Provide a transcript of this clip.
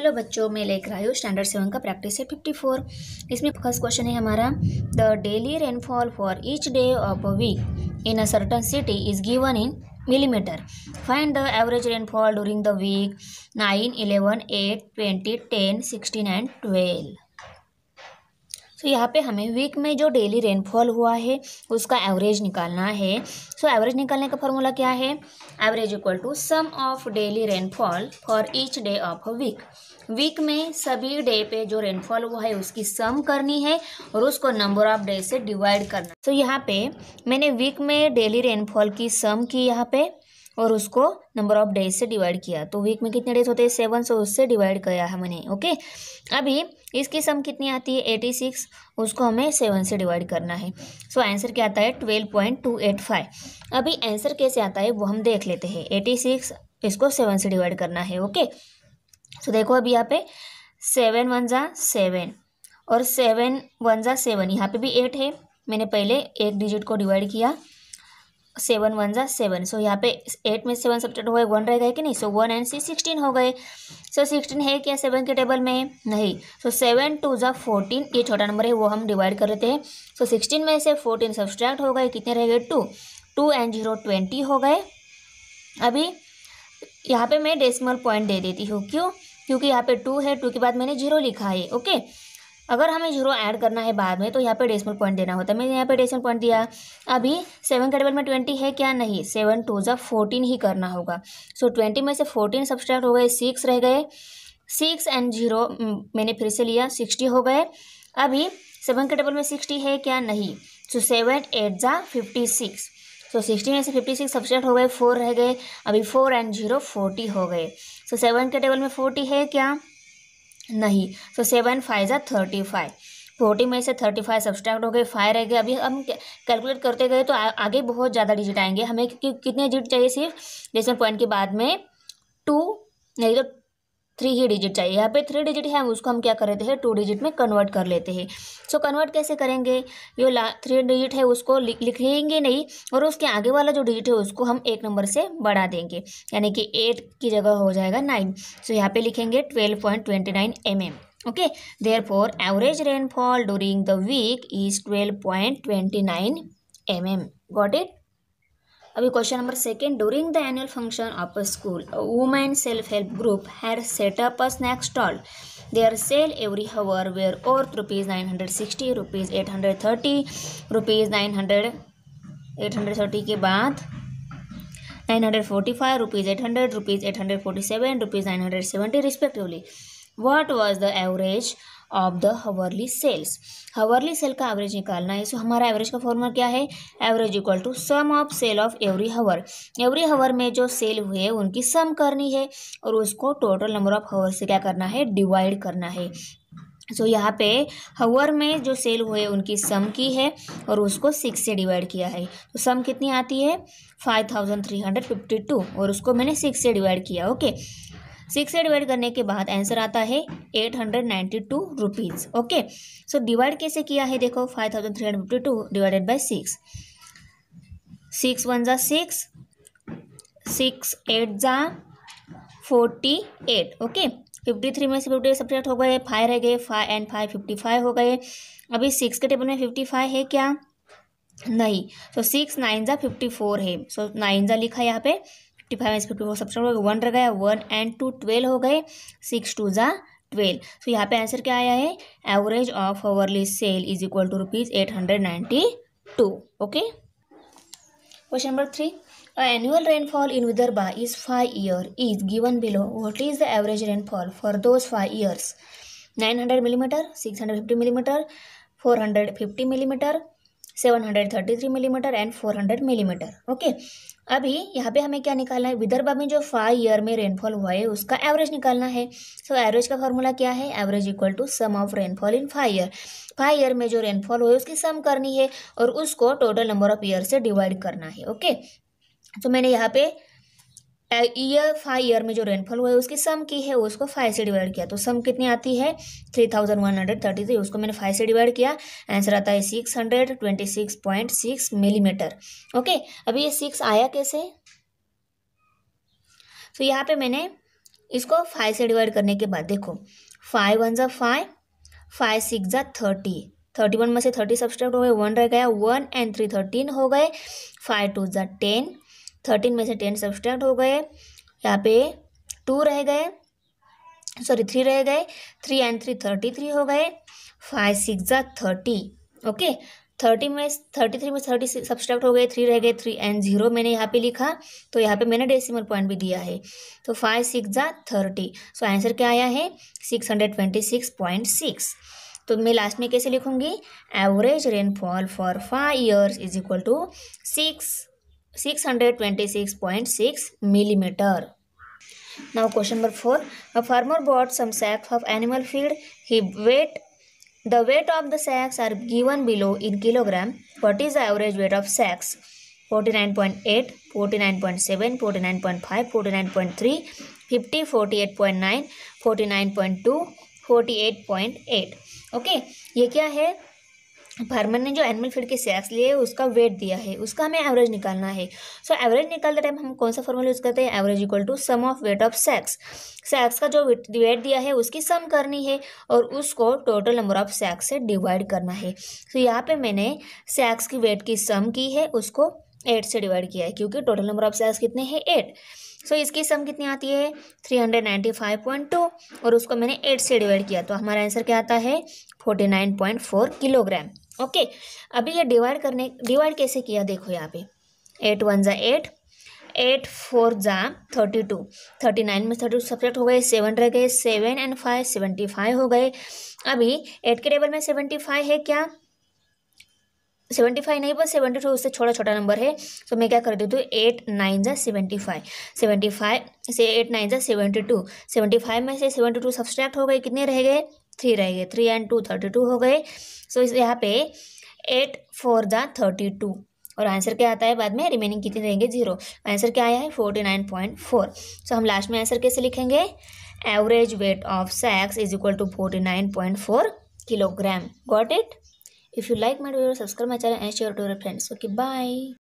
Hello बच्चों मैं लेकर आई हूँ स्टैंडर्ड सेवन का प्रैक्टिस है फिफ्टी फोर इसमें फर्स्ट क्वेश्चन है हमारा the daily rainfall for each day of a week in a certain city is given in millimetre find the average rainfall during the week nine eleven eight twenty ten sixteen and twelve so so, यहाँ पे हमें week में जो daily rainfall हुआ है उसका average निकालना है सो so, एवरेज निकालने का फॉर्मूला क्या है average equal to sum of daily rainfall for each day of a week week में सभी डे पे जो रेनफॉल हुआ है उसकी सम करनी है और उसको नंबर ऑफ डे से डिवाइड करना सो so, यहाँ पे मैंने वीक में डेली रेनफॉल की सम की यहाँ पे और उसको नंबर ऑफ डेज से डिवाइड किया तो वीक में कितने डेज होते हैं सेवन सो उससे डिवाइड किया है मैंने ओके अभी इसकी सम कितनी आती है एटी सिक्स उसको हमें सेवन से डिवाइड करना है सो so, आंसर क्या आता है twelve point two eight five अभी आंसर कैसे आता है वो हम देख लेते हैं एटी सिक्स इसको सेवन से डिवाइड करना है ओके सो so, देखो अभी यहाँ पे सेवन वन ज़ा सेवन और सेवन वन ज़ा सेवन यहाँ पे भी एट है मैंने पहले एक डिजिट को डिवाइड किया सेवन वन ज़ा सेवन सो यहाँ पे एट में सेवन सब्जेक्ट हुआ वन रह गए कि नहीं सो वन एंड सी सिक्सटीन हो गए सो so, सिक्सटीन है क्या सेवन के टेबल में नहीं सो सेवन टू ज़ा फोर्टीन ये छोटा नंबर है वो हम डिवाइड कर लेते हैं सो सिक्सटीन में से फोर्टीन सब्सट्रैक्ट हो गए कितने रह गए two two and zero twenty हो गए अभी यहाँ पे मैं डेसिमल पॉइंट दे देती हूँ क्यों क्योंकि यहाँ पे टू है टू के बाद मैंने जीरो लिखा है ओके अगर हमें जीरो ऐड करना है बाद में तो यहाँ पे डेसिमल पॉइंट देना होता है मैंने यहाँ पे डेसिमल पॉइंट दिया अभी सेवन के टेबल में ट्वेंटी है क्या नहीं सेवन टू ज़ा फोर्टीन ही करना होगा सो so, ट्वेंटी में से फोर्टीन सब्सट्रैक्ट हो गए सिक्स रह गए सिक्स एंड जीरो मैंने फिर से लिया सिक्सटी हो गए अभी सेवन के टेबल में सिक्सटी है क्या नहीं सो सेवन एट ज़ा फिफ्टी सिक्स सो सिक्सटी में से फिफ्टी सिक्स सब्सट्रैक्ट हो गए फोर रह गए अभी फोर एंड जीरो फोर्टी हो गए सो सेवन के टेबल में फोर्टी है क्या नहीं तो सेवन फाइव ज़ा थर्टी फाइव फोर्टी में से थर्टी फाइव सब्सट्रैक्ट हो गए फाइव रह गए अभी हम कैलकुलेट करते गए तो आ, आगे बहुत ज़्यादा डिजिट आएंगे हमें कि, कितने डिजिट चाहिए सिर्फ डेसिमल पॉइंट के बाद में टू नहीं तो थ्री ही डिजिट चाहिए यहाँ पे थ्री डिजिट है उसको हम क्या कर लेते हैं टू डिजिट में कन्वर्ट कर लेते हैं सो कन्वर्ट कैसे करेंगे जो थ्री डिजिट है उसको लिखेंगे नहीं और उसके आगे वाला जो डिजिट है उसको हम एक नंबर से बढ़ा देंगे यानी कि एट की जगह हो जाएगा नाइन सो यहाँ पे लिखेंगे twelve point twenty nine M M during the week is twelve point twenty nine M M got it अभी question number second during the annual function of a school women self help group her set up a snack stall are sale every hour were और rupees nine hundred sixty rupees eight hundred thirty rupees nine hundred eight hundred thirty के बाद nine hundred forty five rupees eight hundred rupees eight hundred forty seven rupees nine hundred seventy respectively what was the average of the hourly sales hourly sale का average निकालना है सो हमारा average का formula क्या है average equal to sum of sale of every hour every hour में जो सेल हुए उनकी सम करनी है और उसको टोटल नंबर ऑफ हवर से क्या करना है डिवाइड करना है सो so, यहाँ पे हवर में जो सेल हुए उनकी सम की है और उसको सिक्स से डिवाइड किया है तो सम कितनी आती है five thousand three hundred fifty two और उसको मैंने सिक्स से डिवाइड किया ओके okay? सिक्स से डिवाइड करने के बाद आंसर आता है eight hundred ninety two rupees okay so divide कैसे किया है देखो five thousand three hundred fifty two divided by six six one ज़ा सिक्स सिक्स एट ज़ा forty eight okay fifty three में से फिफ्टी सब्जेक्ट हो गए फाइव रह गए five and five fifty five हो गए अभी सिक्स के टेबल में फिफ्टी फाइव है क्या नहीं सो सिक्स नाइन ज़ा फिफ्टी फोर है सो नाइन ज़ा लिखा है यहाँ पे फिफ्टी फाइव फिफ्टी फोर सब्सक्राइब हो गए वन रह गया वन एंड टू ट्वेल्व हो गए सिक्स टू जा ट्वेल्व सो यहाँ पे आंसर क्या आया है average of hourly sale is equal to rupees eight hundred ninety two okay question number three annual rainfall in Vidarbha is five year is given below what is the average rainfall for those five years nine hundred millimetre six hundred fifty millimetre four hundred fifty millimetre seven hundred thirty three millimetre and four hundred millimetre okay अभी यहाँ पे हमें क्या निकालना है विदर्भा में जो five year में रेनफॉल हुआ है उसका एवरेज निकालना है सो so, एवरेज का फॉर्मूला क्या है average equal to sum of rainfall in five year five year में जो रेनफॉल हुआ है उसकी सम करनी है और उसको टोटल नंबर ऑफ ईयर से डिवाइड करना है ओके okay? तो so, मैंने यहाँ पे ईयर फाइव ईयर में जो रेनफॉल हुआ है उसकी सम की है उसको फाइव से डिवाइड किया तो सम कितनी आती है three thousand one hundred thirty three उसको मैंने फाइव से डिवाइड किया आंसर आता है six hundred twenty six point six millimetre okay अभी ये सिक्स आया कैसे तो यहाँ पे मैंने इसको फाइव से डिवाइड करने के बाद देखो फाइव वन ज़ा फाइव फाइव सिक्स ज़ा थर्टी थर्टी वन में से थर्टी सब्सट्रैक्ट हो गए वन रह गया वन एंड थ्री थर्टीन हो गए फाइव टू ज़ा टेन थर्टीन में से टेन सब्सटेंट हो गए यहाँ पे टू रह गए सॉरी थ्री रह गए three and three thirty three हो गए फाइव सिक्स ज़ा थर्टी ओके थर्टी में थर्टी थ्री में थर्टी सब्सट्रैक्ट हो गए थ्री रह गए थ्री एंड जीरो मैंने यहाँ पे लिखा तो यहाँ पे मैंने डेसिमल पॉइंट भी दिया है तो फाइव सिक्स ज़ा थर्टी सो आंसर क्या आया है six hundred twenty six point six तो मैं लास्ट में कैसे लिखूँगी average rainfall for five years is equal to six 626.6 millimeter. Now question number 4. A farmer bought some sacks of animal feed. He weight the weight of the sacks are given below in kilogram. What is the average weight of sacks? 49.8, 49.7, 49.5, 49.3, 50, 48.9, 49.2, 48.8. Okay okay, ये क्या है farmer ने जो animal feed के सैक्स लिए उसका wait दिया है उसका हमें एवरेज निकालना है सो एवरेज निकालते टाइम हम कौन सा फॉर्मूला यूज़ करते हैं average equal to sum of weight of sacks sacks का जो वेट दिया है उसकी सम करनी है और उसको टोटल नंबर ऑफ सैक्स से डिवाइड करना है सो so, यहाँ पे मैंने सैक्स की वेट की सम की है उसको एट से डिवाइड किया है क्योंकि टोटल नंबर ऑफ सैक्स कितने हैं एट सो so, इसकी सम कितनी आती है three hundred ninety five point two और उसको मैंने एट से डिवाइड किया तो हमारा आंसर क्या आता है forty nine point four kilogram okay अभी ये डिवाइड करने डिवाइड कैसे किया देखो यहाँ पे एट वन ज़ा एट एट फोर ज़ा थर्टी टू थर्टी नाइन में थर्टी टू सब्जेक्ट हो गए सेवन रह गए seven and five seventy five हो गए अभी एट के टेबल में सेवेंटी फाइव है क्या सेवेंटी फाइव नहीं पर सेवेंटी टू उससे छोटा छोटा नंबर है तो मैं क्या कर देती हूँ एट नाइन ज़ा सेवेंटी फाइव सेवेंटी फाइव से एट नाइन ज़ा सेवेंटी टू सेवेंटी फाइव में से सेवेंटी टू सब्सट्रैक्ट हो गए कितने रह गए थ्री रह गए three and two thirty two हो गए सो इस यहाँ पे एट फोर ज़ा थर्टी टू और आंसर क्या आता है बाद में रिमेनिंग कितने रहेंगे जीरो आंसर क्या आया है forty nine point four so हम लास्ट में आंसर कैसे लिखेंगे average weight of sacks is equal to forty nine point four kilogram got it if you like my door subscribe my channel and share to your friends okay bye